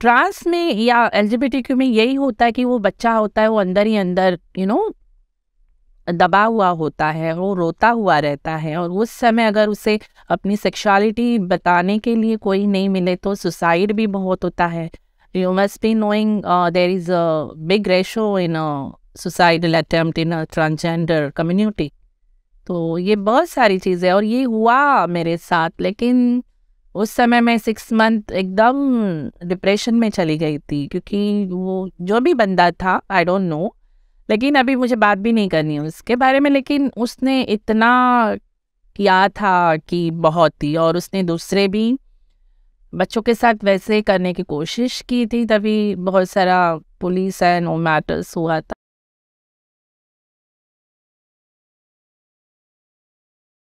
trans में या L में यही होता है कि वो बच्चा होता है वो अंदर ही अंदर यू you नो know, दबा हुआ होता है वो रोता हुआ रहता है और उस समय अगर उसे अपनी सेक्सुअलिटी बताने के लिए कोई नहीं मिले तो सुसाइड भी बहुत होता है you must be knowing there is a big ratio in suicidal attempt in transgender community तो ये बहुत सारी चीज़ें और ये हुआ मेरे साथ लेकिन उस समय मैं सिक्स मंथ एकदम डिप्रेशन में चली गई थी क्योंकि वो जो भी बंदा था आई डोंट नो लेकिन अभी मुझे बात भी नहीं करनी है उसके बारे में लेकिन उसने इतना किया था कि बहुत ही और उसने दूसरे भी बच्चों के साथ वैसे करने की कोशिश की थी तभी बहुत सारा पुलिस एंड मैटर्स हुआ था